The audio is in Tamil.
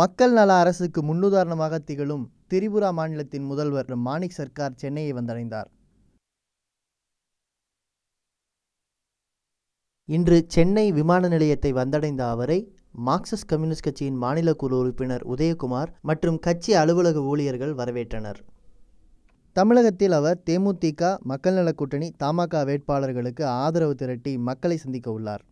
மக்கள் நல அரசுக்கு முன்னுதாரணமாக திகழும் திரிபுரா மாநிலத்தின் முதல்வர் மாணிக் சர்க்கார் சென்னையை வந்தடைந்தார் இன்று சென்னை விமான நிலையத்தை வந்தடைந்த அவரை மார்க்சிஸ்ட் கம்யூனிஸ்ட் கட்சியின் மாநில குழு உறுப்பினர் உதயகுமார் மற்றும் கட்சி அலுவலக ஊழியர்கள் வரவேற்றனர் தமிழகத்தில் அவர் தேமுதிக மக்கள் நலக் கூட்டணி தமாக வேட்பாளர்களுக்கு ஆதரவு திரட்டி மக்களை சந்திக்க உள்ளார்